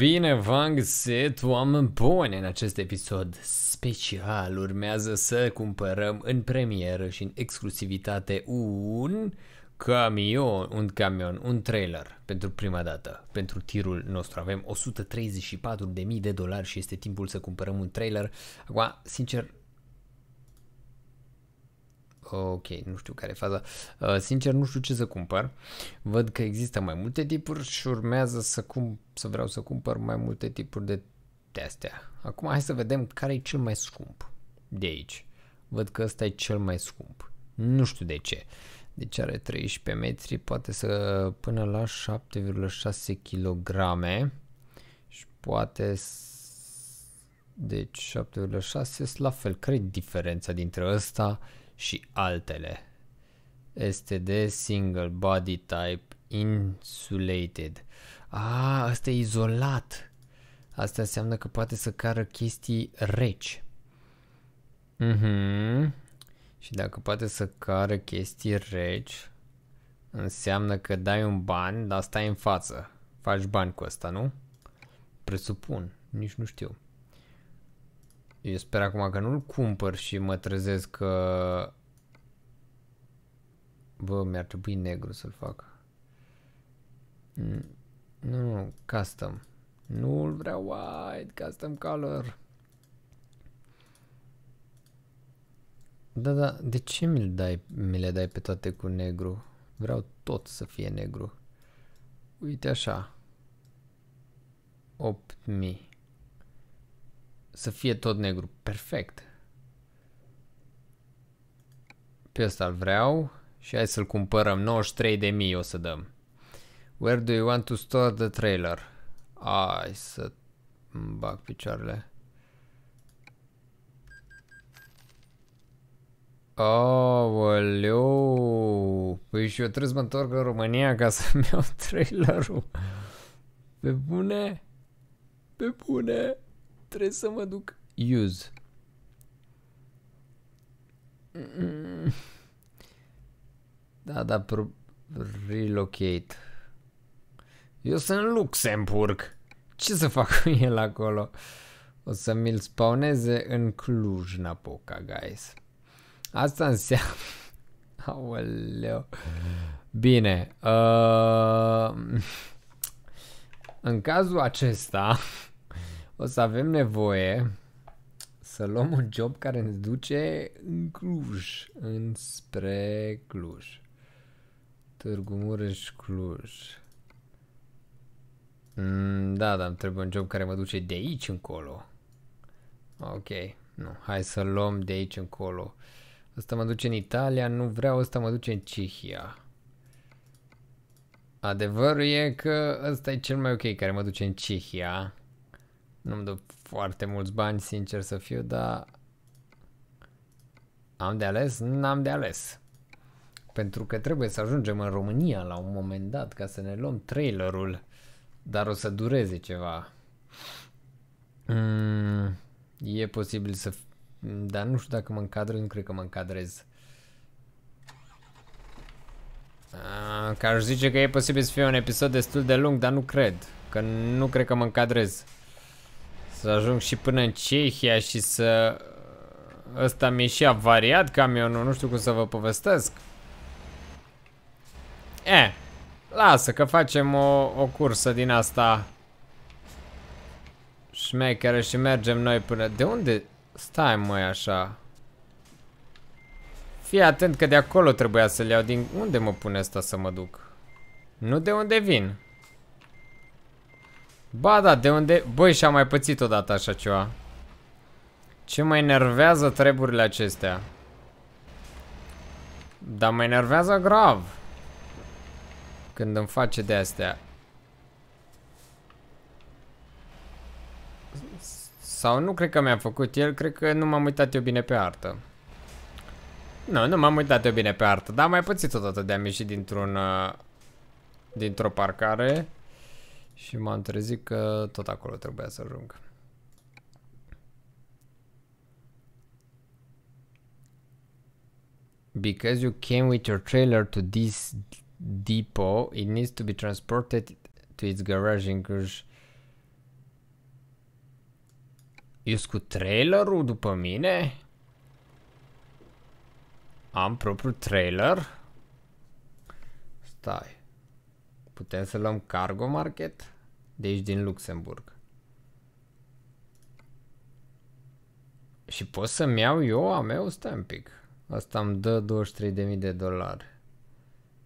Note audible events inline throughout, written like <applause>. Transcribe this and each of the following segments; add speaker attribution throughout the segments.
Speaker 1: Bine v-am găsit, oameni buni, în acest episod special urmează să cumpărăm în premieră și în exclusivitate un camion, un camion, un trailer pentru prima dată, pentru tirul nostru. Avem 134.000 de dolari și este timpul să cumpărăm un trailer. Acum, sincer, ok, nu știu care e faza. Uh, sincer, nu știu ce să cumpăr. Văd că există mai multe tipuri și urmează să, cum, să vreau să cumpăr mai multe tipuri de astea. Acum hai să vedem care e cel mai scump de aici. Văd că ăsta e cel mai scump. Nu știu de ce. Deci are 13 metri, poate să până la 7,6 kg și poate deci 7,6 la fel. cred diferența dintre ăsta și altele. Este de single body type insulated. A, ah, asta e izolat. Asta înseamnă că poate să cară chestii reci. Mhm. Și dacă poate să cară chestii reci, înseamnă că dai un ban, dar stai în față. Faci bani cu asta, nu? Presupun, nici nu știu. Eu sper acum că nu-l cumpăr și mă trezesc că... Bă, mi-ar trebui negru să-l fac. Nu, nu, custom. Nu-l vreau white, custom color. Da, da, de ce mi-l dai, mi le dai pe toate cu negru? Vreau tot să fie negru. Uite așa. 8000 să fie tot negru. Perfect. Pe ăsta îl vreau și hai să-l cumpărăm. 93.000 o să dăm. Where do you want to store the trailer? Hai să îmi bag picioarele. Aoleu! Păi și eu trebuie să mă întorc în România ca să-mi iau trailerul. Pe bune? Pe bune? Trebuie să mă duc. Use. Da, da, pro... relocate. Eu sunt Luxemburg. Ce să fac cu el acolo? O să mi-l spawneze în Cluj-Napoca, guys. Asta înseamnă... <laughs> Aoleu. Bine. Uh... În cazul acesta o să avem nevoie să luăm un job care ne duce în Cluj, înspre Cluj. Târgu Mureș, Cluj. Mm, da, dar îmi trebuie un job care mă duce de aici încolo. Ok, nu, hai să luăm de aici încolo. Asta mă duce în Italia, nu vreau, asta mă duce în Cehia. Adevărul e că ăsta e cel mai ok care mă duce în Cehia. Nu-mi dă foarte mulți bani, sincer să fiu, dar am de ales? N-am de ales. Pentru că trebuie să ajungem în România la un moment dat ca să ne luăm trailerul, dar o să dureze ceva. Mm, e posibil să... Dar nu știu dacă mă încadrez, nu cred că mă încadrez. Ah, ca aș zice că e posibil să fie un episod destul de lung, dar nu cred. Că nu cred că mă încadrez. Să ajung și până în Cehia și să... Uh, ăsta mi-e și avariat camionul, nu știu cum să vă povestesc. E, eh, lasă că facem o, o cursă din asta șmecheră și mergem noi până... De unde? Stai mai așa. Fii atent că de acolo trebuia să le iau din... Unde mă pune asta să mă duc? Nu de unde vin. Ba da, de unde... Băi, și-am mai pățit odată așa ceva. Ce mă enervează treburile acestea. Dar mă enervează grav. Când îmi face de astea. Sau nu cred că mi-a făcut el, cred că nu m-am uitat eu bine pe artă. Nu, nu m-am uitat eu bine pe artă, dar am mai pățit odată de a ieși dintr-un... Uh, dintr-o parcare. Și m-am trezit că tot acolo trebuia să ajung. Because you came with your trailer to this depot, it needs to be transported to its garage in Cluj. Ești cu trailerul după mine? Am propriul trailer? Stai. Putem să luăm Cargo Market de aici din Luxemburg. Și pot să-mi iau eu a meu? Stai un pic. Asta îmi dă 23.000 de dolari.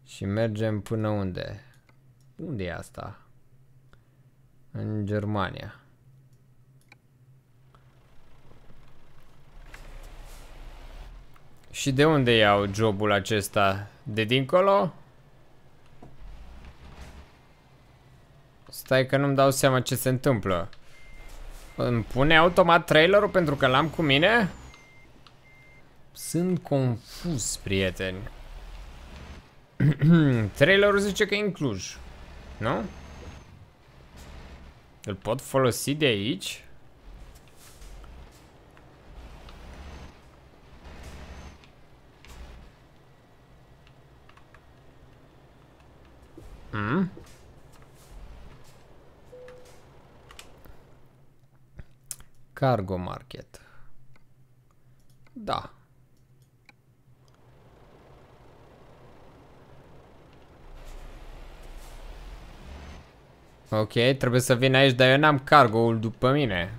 Speaker 1: Și mergem până unde? Unde e asta? În Germania. Și de unde iau jobul acesta? De dincolo? Stai că nu-mi dau seama ce se întâmplă. Îmi pune automat trailerul pentru că l-am cu mine? Sunt confuz, prieteni. <clears throat> trailerul zice că e inclus Nu? Îl pot folosi de aici? Hmm? Cargo Market. Da. Ok, trebuie să vin aici, dar eu n-am cargo-ul după mine.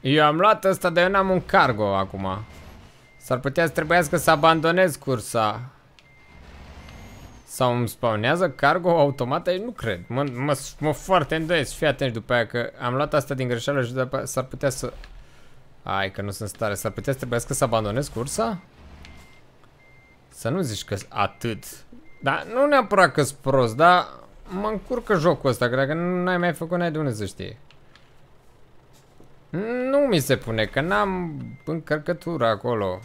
Speaker 1: Eu am luat ăsta, dar eu n-am un cargo acum. S-ar putea să trebuiască să abandonez cursa. Sau îmi spawnează cargo automat aici? Nu cred. Mă, mă, mă foarte îndoiesc. Fii atent după aia că am luat asta din greșeală și după s-ar putea să... Ai că nu sunt stare. S-ar putea să trebuiască să abandonez cursa? Să nu zici că atât. Da, nu neapărat că-s prost, dar mă încurcă jocul ăsta, că dacă n-ai mai făcut, n-ai de unde să știi. Nu mi se pune, că n-am încărcătura acolo.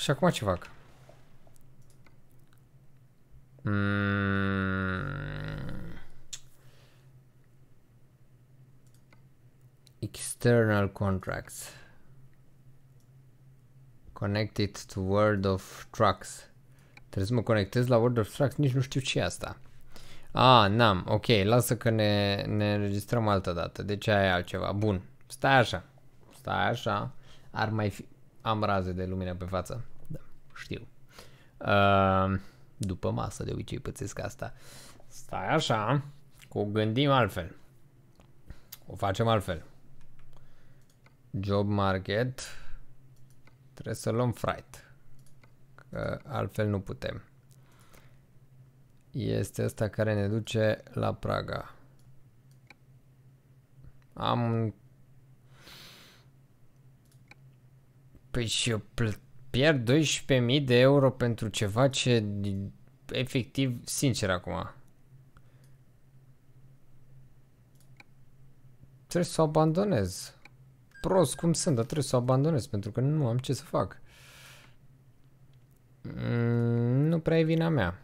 Speaker 1: Și acum ce fac? Mm. External contracts. Connected to World of Trucks. Trebuie să mă conectez la World of Trucks, nici nu știu ce e asta. A, ah, n-am, ok, lasă că ne, ne înregistrăm altă dată, deci aia e altceva. Bun, stai așa, stai așa, ar mai fi... Am raze de lumină pe față știu. Uh, după masă de obicei pățesc asta. Stai așa, o gândim altfel. O facem altfel. Job market. Trebuie să luăm fright. Că altfel nu putem. Este asta care ne duce la Praga. Am Păi și eu plătesc pierd 12.000 de euro pentru ceva ce efectiv, sincer acum. Trebuie să o abandonez. Prost cum sunt, dar trebuie să o abandonez pentru că nu am ce să fac. Mm, nu prea e vina mea.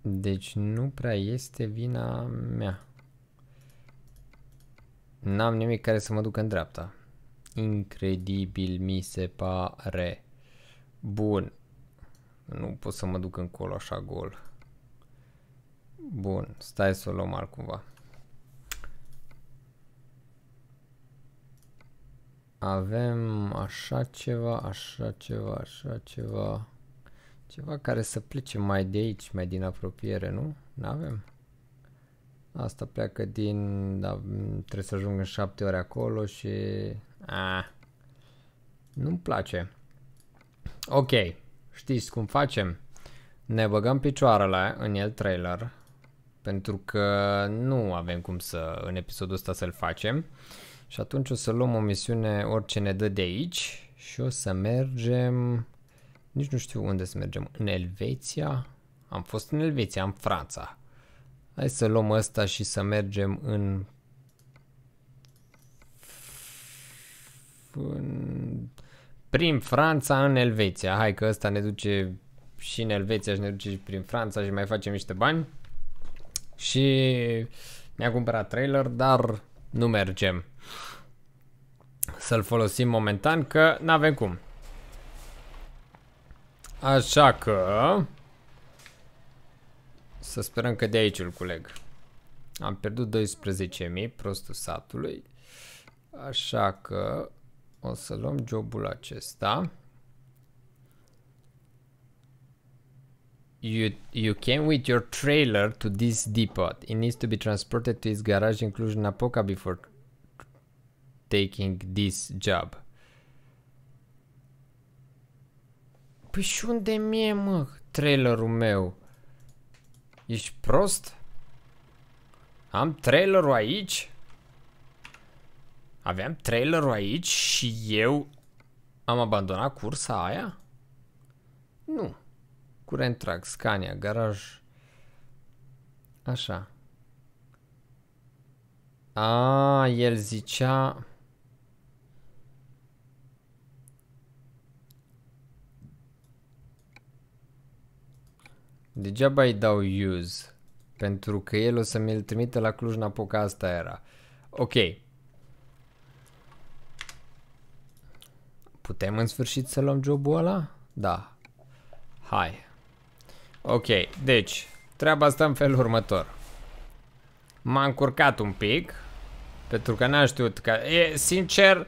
Speaker 1: Deci nu prea este vina mea. N-am nimic care să mă ducă în dreapta incredibil mi se pare. Bun. Nu pot să mă duc încolo așa gol. Bun, stai să o luăm altcumva. Avem așa ceva, așa ceva, așa ceva. Ceva care să plece mai de aici, mai din apropiere, nu? N-avem. Asta pleacă din... Da, trebuie să ajung în 7 ore acolo și Ah. Nu-mi place. Ok. Știți cum facem? Ne băgăm picioarele în el trailer. Pentru că nu avem cum să în episodul ăsta să-l facem. Și atunci o să luăm o misiune orice ne dă de aici. Și o să mergem... Nici nu știu unde să mergem. În Elveția? Am fost în Elveția, în Franța. Hai să luăm ăsta și să mergem în în, prin Franța în Elveția. Hai că ăsta ne duce și în Elveția și ne duce și prin Franța și mai facem niște bani. Și ne-a cumpărat trailer, dar nu mergem să-l folosim momentan că n-avem cum. Așa că... Să sperăm că de aici îl culeg. Am pierdut 12.000, prostul satului. Așa că o să luăm jobul acesta. You, you came with your trailer to this depot. It needs to be transported to his garage in Cluj-Napoca before taking this job. Păi și unde mie, mă, trailerul meu? Ești prost? Am trailerul aici? Aveam trailerul aici și eu am abandonat cursa aia? Nu. Curent track, Scania, garaj. Așa. A, el zicea... Degeaba îi dau use, pentru că el o să mi-l trimite la Cluj-Napoca, asta era. Ok, Putem în sfârșit să luăm jobul ăla? Da. Hai. Ok, deci, treaba stă în felul următor. M-am încurcat un pic, pentru că n-am știut că... E, sincer,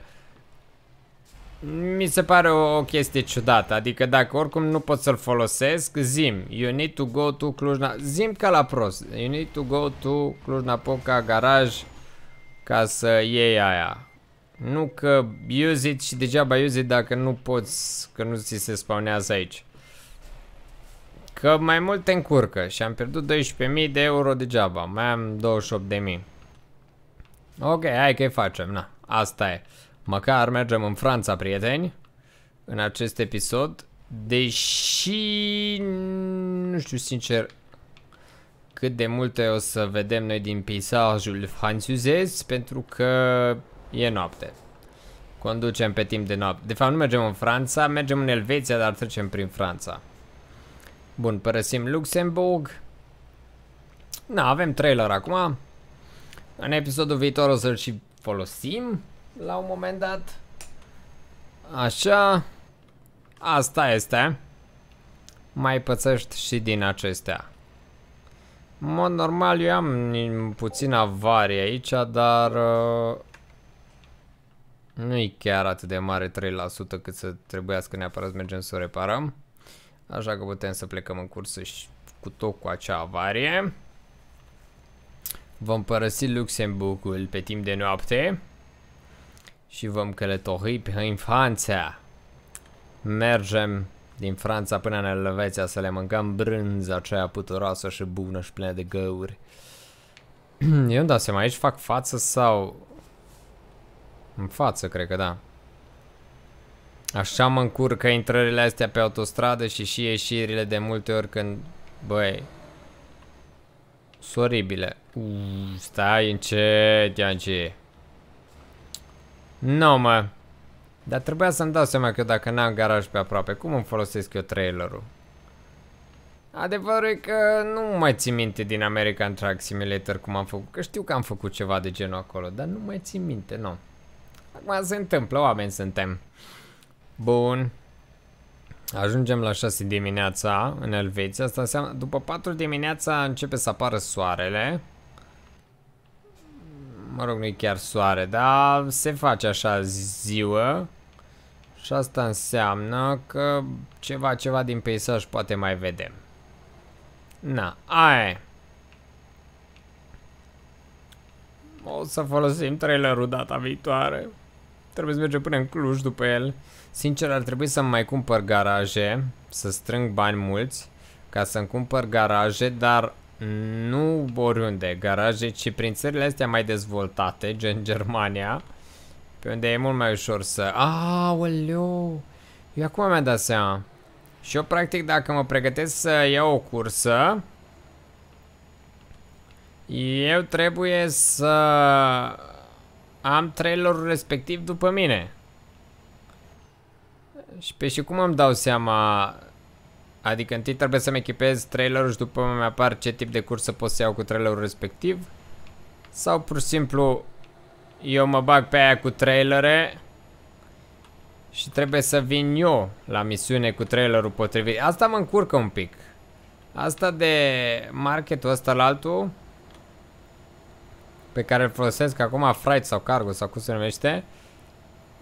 Speaker 1: mi se pare o, o chestie ciudată, adică dacă oricum nu pot să-l folosesc, zim, you need to go to cluj -na... zim ca la prost, you need to go to Cluj-Napoca garaj ca să iei aia. Nu că use it și degeaba use it dacă nu poți, că nu ți se spawnează aici. Că mai mult te încurcă și am pierdut 12.000 de euro degeaba, mai am 28.000. Ok, hai că facem, na, asta e. Măcar mergem în Franța, prieteni, în acest episod. Deși, nu știu sincer, cât de multe o să vedem noi din peisajul franțuzez, pentru că E noapte. Conducem pe timp de noapte. De fapt, nu mergem în Franța, mergem în Elveția, dar trecem prin Franța. Bun, părăsim Luxemburg. Na, avem trailer acum. În episodul viitor o să-l și folosim la un moment dat. Așa. Asta este. Mai pățești și din acestea. În mod normal eu am puțin avarie aici, dar... Uh nu e chiar atât de mare 3% cât să trebuiască neapărat să mergem să o reparăm. Așa că putem să plecăm în cursă și cu tot cu acea avarie. Vom părăsi Luxemburgul pe timp de noapte și vom călători în Franța. Mergem din Franța până în Elveția să le mâncăm brânza aceea puturoasă și bună și plină de găuri. <clears throat> Eu îmi dau seama, aici fac față sau în față, cred că da. Așa mă încurcă intrările astea pe autostradă și și ieșirile de multe ori când... Băi... Soribile. stai încet, Ianci. Nu, no, mă. Dar trebuia să-mi dau seama că dacă n-am garaj pe aproape, cum îmi folosesc eu trailerul? Adevărul e că nu mai țin minte din American Truck Simulator cum am făcut, că știu că am făcut ceva de genul acolo, dar nu mai țin minte, nu. No. Acum se întâmplă, oameni suntem. Bun. Ajungem la 6 dimineața în Elveția. Asta înseamnă, după 4 dimineața începe să apară soarele. Mă rog, nu e chiar soare, dar se face așa ziua. Și asta înseamnă că ceva, ceva din peisaj poate mai vedem. Na, aia O să folosim trailerul data viitoare. Trebuie să mergem până în Cluj după el. Sincer, ar trebui să mai cumpăr garaje, să strâng bani mulți, ca să-mi cumpăr garaje, dar nu oriunde garaje, ci prin țările astea mai dezvoltate, gen <laughs> Germania, pe unde e mult mai ușor să... Aoleu! Eu acum mi-am dat seama. Și eu, practic, dacă mă pregătesc să iau o cursă, eu trebuie să am trailerul respectiv după mine. Și pe și cum îmi dau seama... Adică întâi trebuie să-mi echipez trailerul și după mi apar ce tip de cursă pot să iau cu trailerul respectiv. Sau pur și simplu eu mă bag pe aia cu trailere și trebuie să vin eu la misiune cu trailerul potrivit. Asta mă încurcă un pic. Asta de marketul ăsta la altul pe care îl folosesc acum, freight sau Cargo sau cum se numește,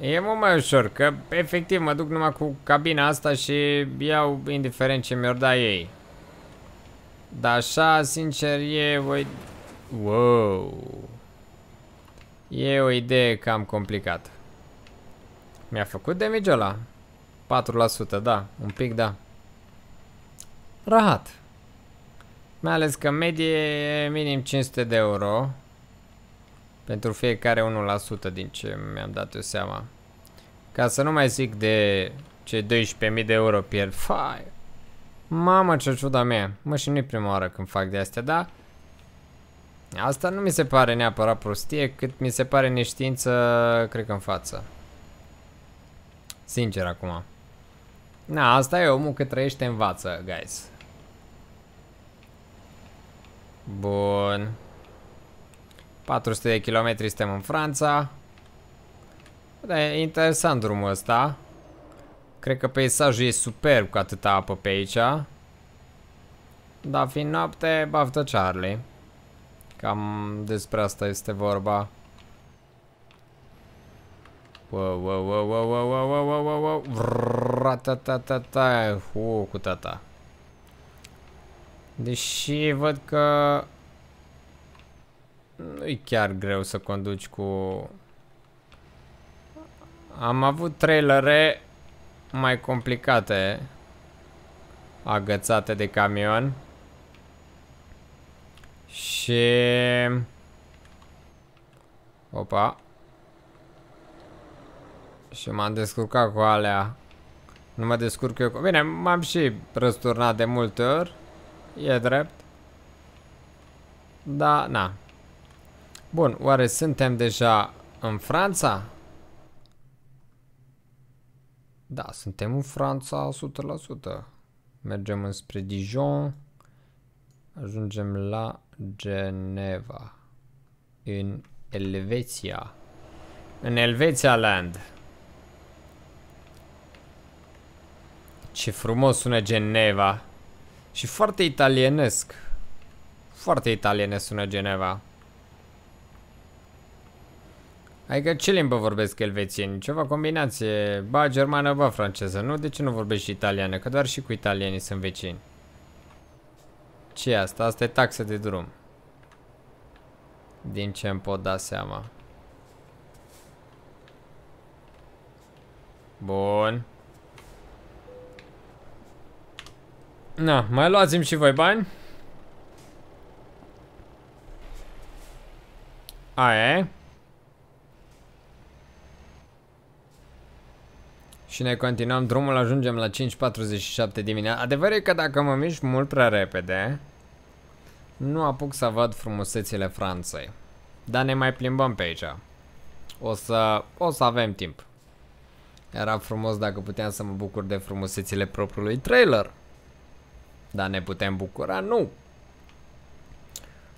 Speaker 1: e mult mai ușor, că efectiv mă duc numai cu cabina asta și iau indiferent ce mi-or da ei. Dar așa, sincer, e o... Wow! E o idee cam complicată. Mi-a făcut damage ăla. 4%, da. Un pic, da. Rahat. Mai ales că medie e minim 500 de euro. Pentru fiecare 1% din ce mi-am dat eu seama. Ca să nu mai zic de ce 12.000 de euro pierd. Fai! Mamă, ce ciuda mea. Mă, și nu-i prima oară când fac de astea, da? Asta nu mi se pare neapărat prostie, cât mi se pare neștiință, cred că în față. Sincer acum. Na, asta e omul că trăiește în vață, guys. Bun. 400 de kilometri suntem în Franța. Da, e interesant drumul ăsta. Cred că peisajul e superb cu atâta apă pe aici. Dar fiind noapte, baftă Charlie. Cam despre asta este vorba. Wow, wow, wow, wow, wow, wow, wow, wow, wow, wow, wow, wow, wow, wow, wow, wow, că nu-i chiar greu să conduci cu... Am avut trailere mai complicate agățate de camion și... Opa! Și m-am descurcat cu alea. Nu mă descurc eu cu... Bine, m-am și răsturnat de multe ori. E drept. Da, na. Bun, oare suntem deja în Franța? Da, suntem în Franța 100%. Mergem înspre Dijon. Ajungem la Geneva. În Elveția. În Elveția Land. Ce frumos sună Geneva. Și foarte italienesc. Foarte italienesc sună Geneva. Adică ce limbă vorbesc elvețieni? Ceva combinație, ba germană, ba franceză, nu? De ce nu vorbești italiană? Că doar și cu italienii sunt vecini. ce asta? Asta e taxă de drum. Din ce îmi pot da seama. Bun. Na, mai luați-mi și voi bani. Aia e. Și ne continuăm drumul, ajungem la 5.47 dimineața. Adevărul e că dacă mă mișc mult prea repede, nu apuc să văd frumusețile Franței. Dar ne mai plimbăm pe aici. O să, o să avem timp. Era frumos dacă puteam să mă bucur de frumusețile propriului trailer. Dar ne putem bucura? Nu!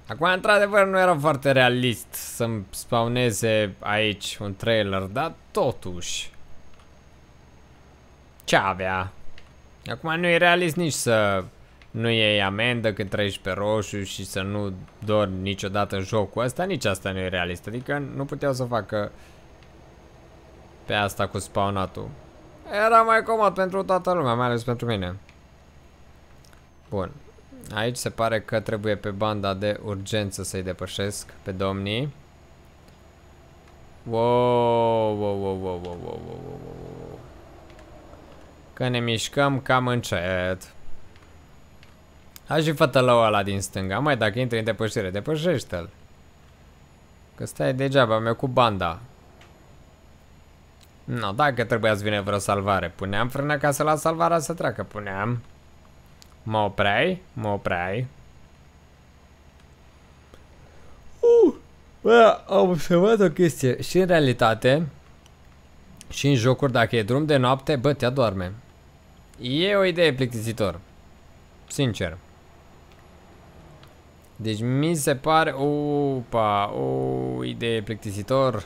Speaker 1: Acum, într-adevăr, nu era foarte realist să-mi spawneze aici un trailer, dar totuși ce avea? Acum nu e realist nici să nu iei amendă când treci pe roșu și să nu dormi niciodată în jocul ăsta, nici asta nu e realist. Adică nu puteau să facă pe asta cu spawnatul. Era mai comod pentru toată lumea, mai ales pentru mine. Bun. Aici se pare că trebuie pe banda de urgență să-i depășesc pe domnii. Wow, wow, wow, wow, wow, wow, wow, wow, wow. Că ne mișcăm cam încet. Hai și fătălău ăla din stânga. Mai dacă intri în depășire, depășește-l. Că stai degeaba, mi cu banda. Nu, No, dacă trebuia să vine vreo salvare, puneam frâna ca să las salvarea să treacă, puneam. Mă opreai? Mă opreai? Uh, bă, am observat o chestie. Și în realitate, și în jocuri, dacă e drum de noapte, bă, te adorme. E o idee plictisitor. Sincer. Deci mi se pare... Upa, o idee plictisitor.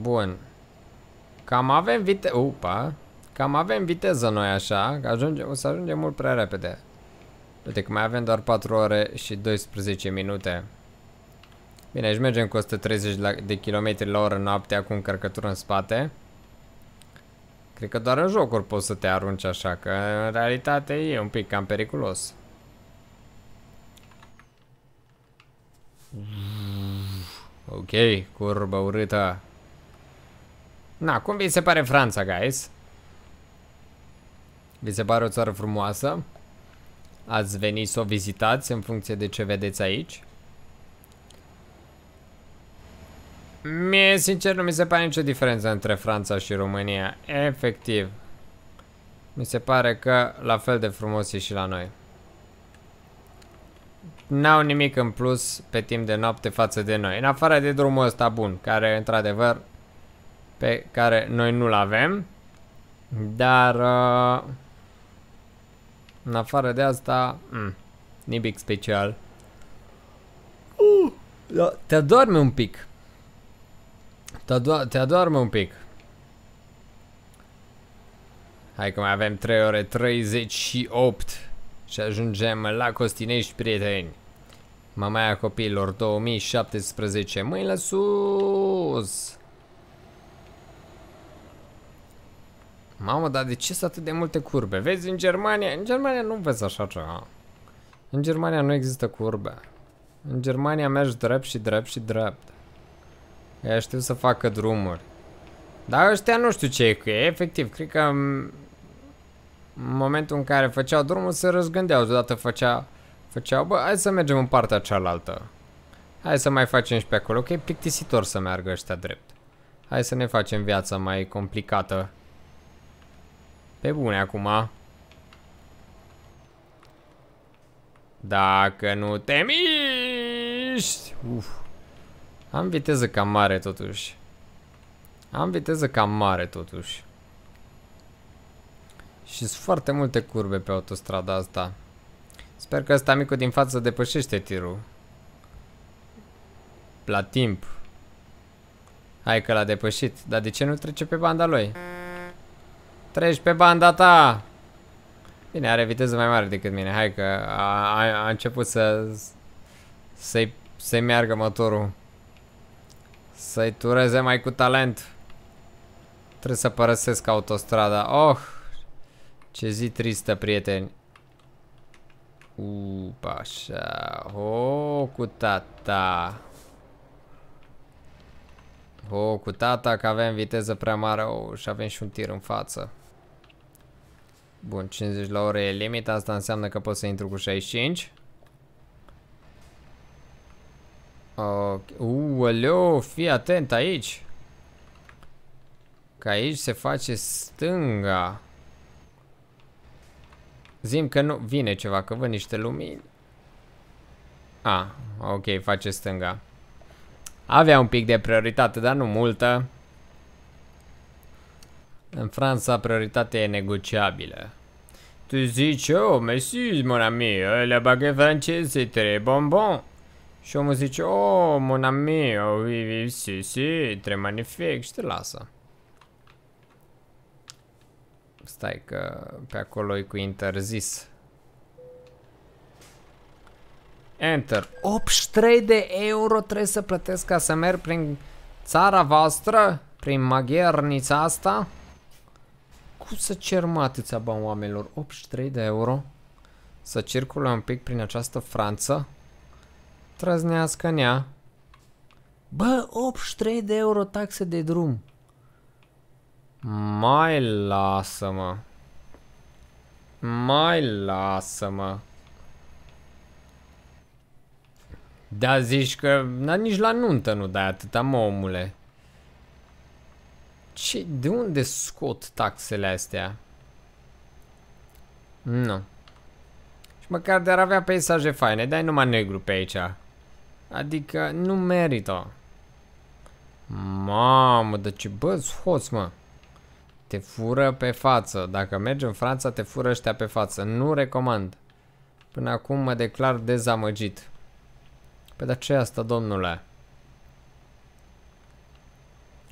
Speaker 1: Bun. Cam avem vite... Upa. Cam avem viteză noi așa, că ajunge, o să ajungem mult prea repede. Uite că mai avem doar 4 ore și 12 minute. Bine, aici mergem cu 130 de km la oră noaptea cu încărcătură în spate. Cred că doar în jocuri poți să te arunci așa, că în realitate e un pic cam periculos. Ok, curbă urâtă. Na, cum vi se pare Franța, guys? Vi se pare o țară frumoasă? Ați venit să o vizitați în funcție de ce vedeți aici? Mie, sincer, nu mi se pare nicio diferență între Franța și România. Efectiv. Mi se pare că la fel de frumos e și la noi. N-au nimic în plus pe timp de noapte față de noi. În afară de drumul ăsta bun, care, într-adevăr, pe care noi nu-l avem. Dar... Uh, în afară de asta... Mm, nimic special. Uh, da. Te adormi un pic. Te, ado te adorme un pic. Hai că mai avem 3 ore 38 și ajungem la Costinești, prieteni. Mamaia copilor 2017, mâinile sus! Mamă, dar de ce sunt atât de multe curbe? Vezi, în Germania, în Germania nu vezi așa ceva. În Germania nu există curbe. În Germania mergi drept și drept și drept. Ea știu să facă drumuri. Dar ăștia nu știu ce e cu ei, efectiv, cred că în momentul în care făceau drumul se răzgândeau, deodată făcea, făceau, bă, hai să mergem în partea cealaltă. Hai să mai facem și pe acolo, că e plictisitor să meargă ăștia drept. Hai să ne facem viața mai complicată. Pe bune acum. Dacă nu te miști! Uf. Am viteză cam mare totuși. Am viteză cam mare totuși. Și sunt foarte multe curbe pe autostrada asta. Sper că ăsta micul din față depășește tirul. La timp. Hai că l-a depășit. Dar de ce nu trece pe banda lui? Treci pe banda ta! Bine, are viteză mai mare decât mine. Hai că a, a, a început să... Să-i să meargă motorul. Să-i tureze mai cu talent. Trebuie să părăsesc autostrada. Oh, ce zi tristă, prieteni. Upa, așa. Oh, cu tata. Oh, cu tata, că avem viteză prea mare. Oh, și avem și un tir în față. Bun, 50 la oră e limita. Asta înseamnă că pot să intru cu 65. Okay. Uh, fii atent aici. Ca aici se face stânga. Zim că nu vine ceva, că văd niște lumini. A, ah, ok, face stânga. Avea un pic de prioritate, dar nu multă. În Franța, prioritatea e negociabilă. Tu zici, oh, merci, mon ami, la baguette e très bonbon. Și omul zice, oh, mon ami, oh, vi, vi, si, si, tre magnific, și te lasă. Stai că pe acolo e cu interzis. Enter. 83 de euro trebuie să plătesc ca să merg prin țara voastră, prin maghernița asta. Cum să cer mă atâția bani oamenilor? 83 de euro? Să circulă un pic prin această Franță? Trăznească nea. Bă, 83 de euro taxe de drum. Mai lasă-mă. Mai lasă-mă. Da, zici că da, nici la nuntă nu dai atâta, mă, omule. Ce, de unde scot taxele astea? Nu. Și măcar de-ar avea peisaje faine, dai numai negru pe aici. Adică nu merită. Mamă, de ce bă, hoț, mă. Te fură pe față. Dacă mergi în Franța, te fură ăștia pe față. Nu recomand. Până acum mă declar dezamăgit. Pe păi, de ce asta, domnule?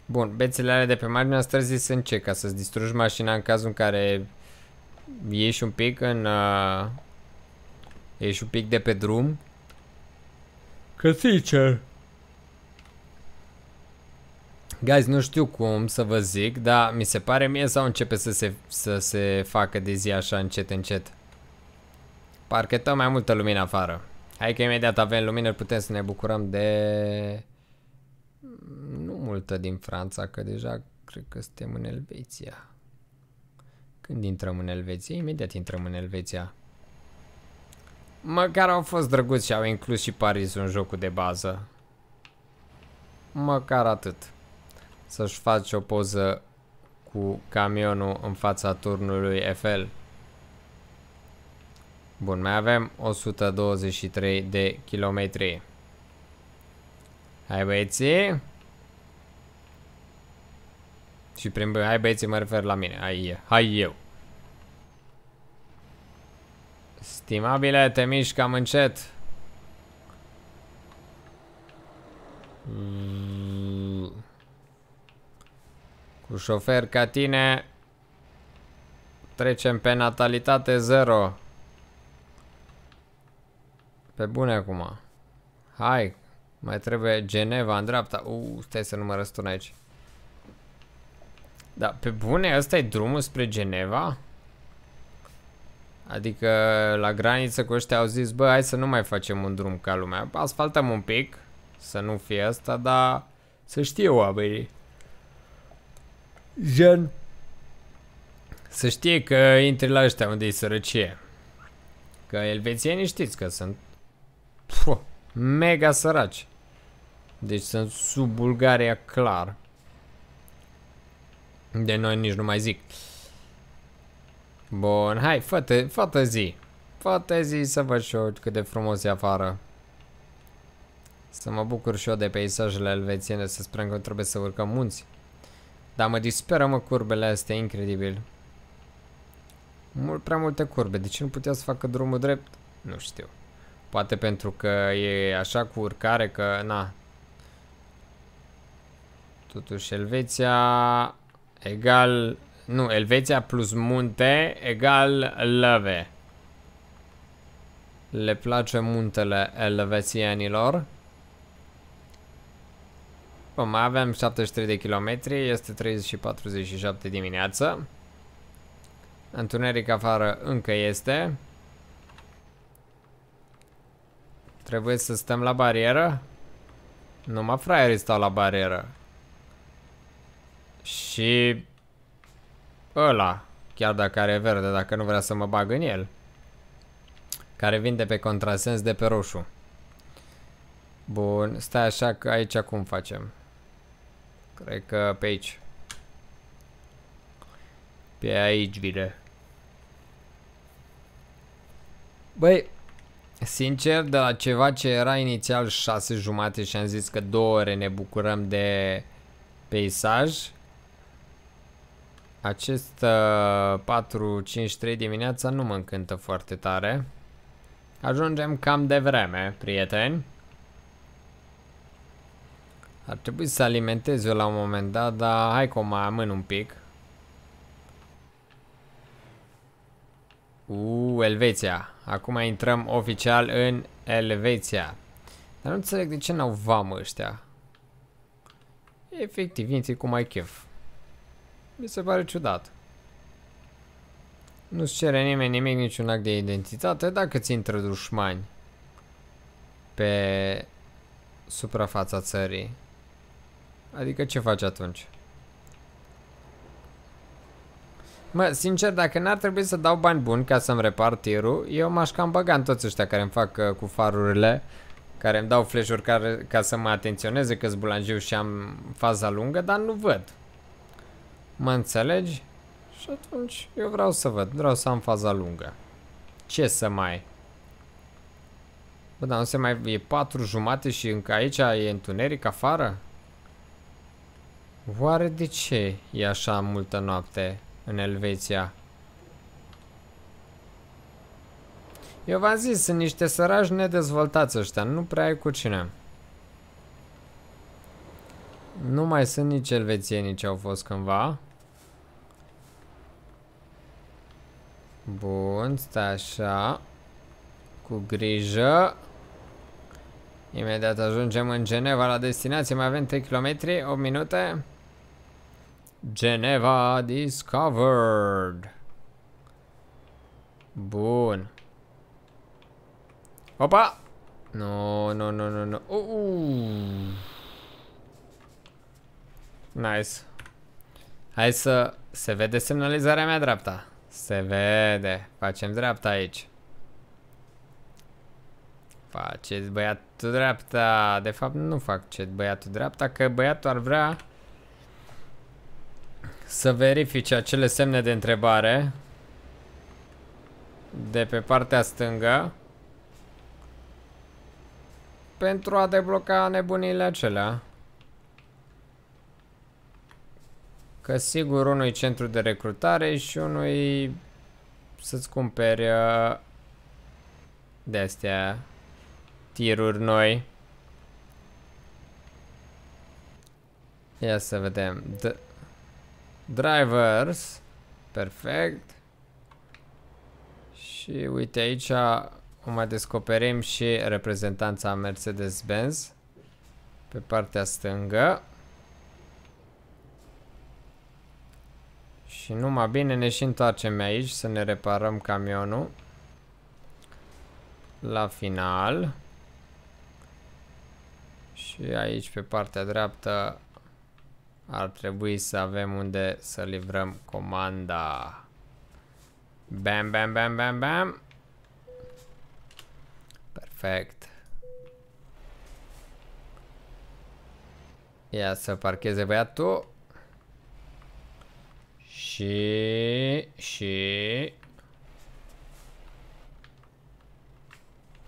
Speaker 1: Bun, bețele alea de pe marginea străzii sunt ce? Ca să-ți distrugi mașina în cazul în care ieși un pic în... Uh, ieși un pic de pe drum Că sincer... Guys, nu știu cum să vă zic, dar mi se pare mie sau începe să se, să se facă de zi așa încet încet. Parcă tot mai multă lumină afară. Hai că imediat avem lumină, putem să ne bucurăm de... Nu multă din Franța, că deja cred că suntem în Elveția. Când intrăm în Elveția? Imediat intrăm în Elveția. Măcar au fost drăguți și au inclus și Paris în jocul de bază. Măcar atât. Să-și faci o poză cu camionul în fața turnului Eiffel. Bun, mai avem 123 de kilometri. Hai băieții! Și prin hai băieții mă refer la mine, hai, hai eu. Stimabile, te mișc cam încet. Mm. Cu șofer ca tine trecem pe natalitate 0. Pe bune acum. Hai, mai trebuie Geneva în dreapta. Uuu, stai să nu mă răstun aici. Da, pe bune, ăsta e drumul spre Geneva? Adică la graniță cu ăștia au zis, bă, hai să nu mai facem un drum ca lumea. Asfaltăm un pic, să nu fie asta, dar să știe oamenii. Gen. Să știe că intri la ăștia unde e sărăcie. Că elvețienii știți că sunt puh, mega săraci. Deci sunt sub Bulgaria clar. De noi nici nu mai zic. Uh, Bun, hai, fă-te, fă zi. fă zi să văd și eu cât de frumos e afară. Să mă bucur și eu de peisajele elvețiene, să sperăm că trebuie să urcăm munți. Dar mă disperă, mă, curbele astea, incredibil. Mult prea multe curbe, de ce nu putea să facă drumul drept? Nu știu. Poate pentru că e așa cu urcare că, na. Totuși, Elveția egal nu, Elveția plus munte egal lăve. Le place muntele elvețienilor. Bun, mai avem 73 de kilometri, este 3 și 47 dimineață. Întuneric afară încă este. Trebuie să stăm la barieră? Numai fraierii stau la barieră. Și ăla, chiar dacă are verde, dacă nu vrea să mă bag în el, care vinde pe contrasens de pe roșu. Bun, stai așa că aici cum facem? Cred că pe aici. Pe aici vine. Băi, sincer, de la ceva ce era inițial 6 jumate și am zis că două ore ne bucurăm de peisaj, acest uh, 4-5-3 dimineața nu mă încântă foarte tare. Ajungem cam de vreme, prieteni. Ar trebui să alimentez eu la un moment dat, dar hai că o mai amân un pic. Uuu, Elveția. Acum intrăm oficial în Elveția. Dar nu înțeleg de ce n-au vamă ăștia. Efectiv, vinții cu mai chef. Mi se pare ciudat. Nu-ți cere nimeni nimic, niciun act de identitate dacă ți intră dușmani pe suprafața țării. Adică ce faci atunci? Mă, sincer, dacă n-ar trebui să dau bani buni ca să-mi repar tirul, eu m-aș cam băga în toți ăștia care îmi fac uh, cu farurile, care îmi dau flash care ca să mă atenționeze că s și am faza lungă, dar nu văd. Mă înțelegi? Și atunci eu vreau să văd, vreau să am faza lungă. Ce să mai... Bă, dar nu se mai... E patru jumate și încă aici e întuneric afară? Oare de ce e așa multă noapte în Elveția? Eu v-am zis, sunt niște sărași nedezvoltați ăștia, nu prea ai cu cine. Nu mai sunt nici elvețieni, ce au fost cândva. Bun, stai așa. Cu grijă. Imediat ajungem în Geneva la destinație. Mai avem 3 km, 8 minute. Geneva discovered. Bun. Opa! Nu, nu, nu, nu, nu. Uh, uh. Nice. Hai să... Se vede semnalizarea mea dreapta. Se vede. Facem dreapta aici. Faceți băiatul dreapta. De fapt, nu faceți băiatul dreapta, că băiatul ar vrea să verifice acele semne de întrebare de pe partea stângă pentru a debloca nebunile acelea. Că sigur unul e centru de recrutare și unul e să-ți cumperi uh, de-astea tiruri noi. Ia să vedem. D Drivers. Perfect. Și uite aici o mai descoperim și reprezentanța Mercedes-Benz pe partea stângă. Și numai bine ne și întoarcem aici să ne reparăm camionul. La final. Și aici pe partea dreaptă ar trebui să avem unde să livrăm comanda. Bam, bam, bam, bam, bam. Perfect. Ia să parcheze băiatul. Și... Și...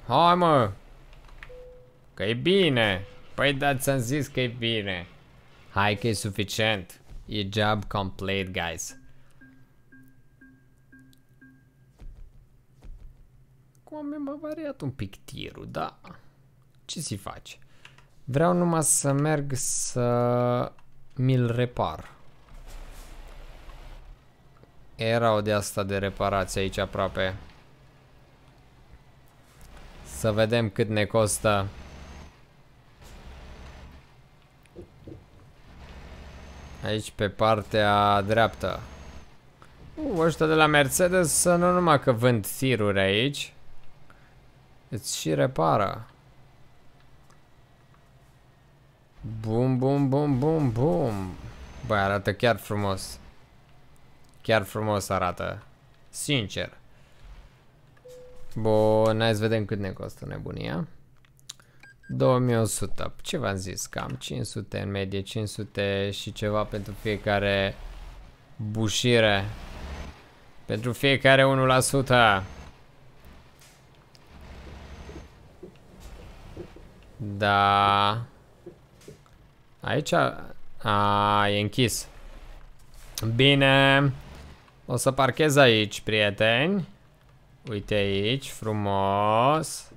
Speaker 1: Hai mă! că e bine! Păi da, ți-am zis că e bine! Hai că e suficient! E job complete, guys! Cum mi-am variat un pic tirul, da? Ce se face? Vreau numai să merg să mi-l repar. Era o de asta de reparație aici aproape. Să vedem cât ne costă. Aici pe partea dreaptă. U, ăștia de la Mercedes să nu numai că vând tiruri aici. Îți și repară. Bum, bum, bum, bum, bum. Băi, arată chiar frumos. Chiar frumos arată. Sincer. Bun, hai să vedem cât ne costă nebunia. 2100, ce v-am zis, cam 500 în medie, 500 și ceva pentru fiecare bușire. Pentru fiecare 1%. Da. Aici... A, e închis. Bine. O să parchez aici, prieteni. Uite aici, frumos.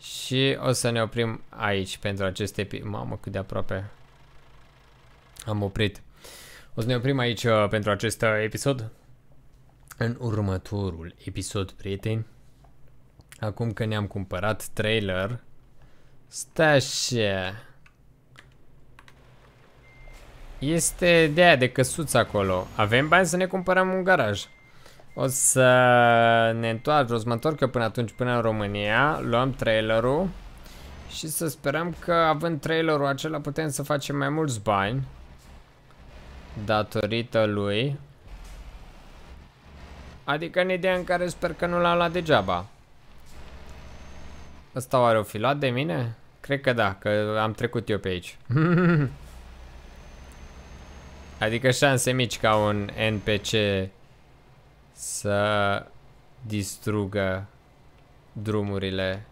Speaker 1: Și o să ne oprim aici pentru acest episod. Mamă, cât de aproape am oprit. O să ne oprim aici uh, pentru acest uh, episod. În următorul episod, prieteni, acum că ne-am cumpărat trailer, stai așa. Este de aia de căsuță acolo. Avem bani să ne cumpărăm un garaj. O să ne întoarcem, o să mă întorc eu până atunci, până în România. Luăm trailerul. Și să sperăm că având trailerul acela putem să facem mai mulți bani. Datorită lui. Adică în ideea în care sper că nu l-am luat degeaba. Ăsta oare o fi luat de mine? Cred că da, că am trecut eu pe aici. <laughs> Adică șanse mici ca un NPC să distrugă drumurile.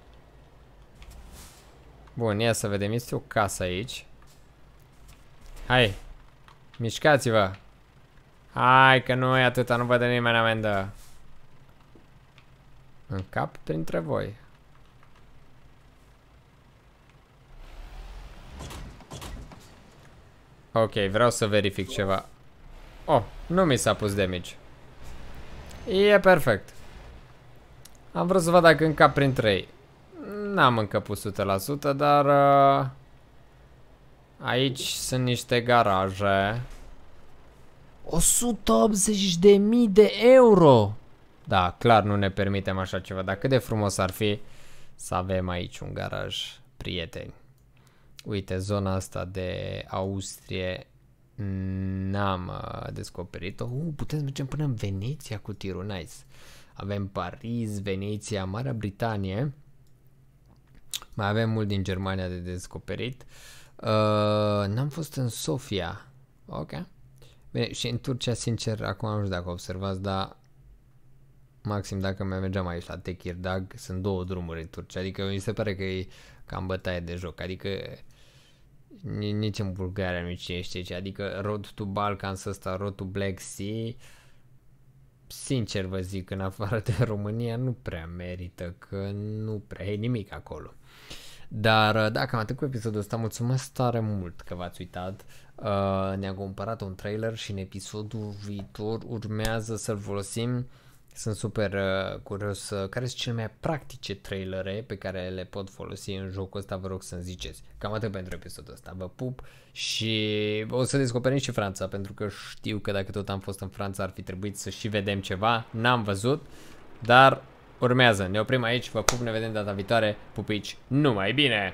Speaker 1: Bun, ia să vedem. Este o casă aici. Hai, mișcați-vă. Hai că nu e atâta, nu vă dă nimeni amendă. În cap printre voi. Ok, vreau să verific ceva. Oh, nu mi s-a pus damage. E perfect. Am vrut să văd dacă încă prin 3. N-am încă pus 100%, dar... Uh, aici sunt niște garaje. 180.000 de euro! Da, clar nu ne permitem așa ceva, dar cât de frumos ar fi să avem aici un garaj, prieteni. Uite, zona asta de Austrie n-am uh, descoperit-o. Uh, putem să mergem până în Veneția cu tirul, nice. Avem Paris, Veneția, Marea Britanie. Mai avem mult din Germania de descoperit. Uh, n-am fost în Sofia. Ok. Bine, și în Turcia, sincer, acum nu știu dacă observați, dar maxim dacă mai mergeam aici la Tekirdag, sunt două drumuri în Turcia, adică mi se pare că e cam bătaie de joc, adică nici în Bulgaria nu cine știe ce, adică Road to Balkans ăsta, Road to Black Sea, sincer vă zic, în afară de <laughs> România nu prea merită, că nu prea e nimic acolo. Dar uh, dacă am atât cu episodul ăsta, mulțumesc tare mult că v-ați uitat, uh, ne-am cumpărat un trailer și în episodul viitor urmează să-l folosim sunt super uh, curios uh, care sunt cele mai practice trailere pe care le pot folosi în jocul ăsta, vă rog să-mi ziceți. Cam atât pentru episodul ăsta, vă pup și o să descoperim și Franța, pentru că știu că dacă tot am fost în Franța ar fi trebuit să și vedem ceva, n-am văzut, dar urmează. Ne oprim aici, vă pup, ne vedem data viitoare, pupici, numai bine!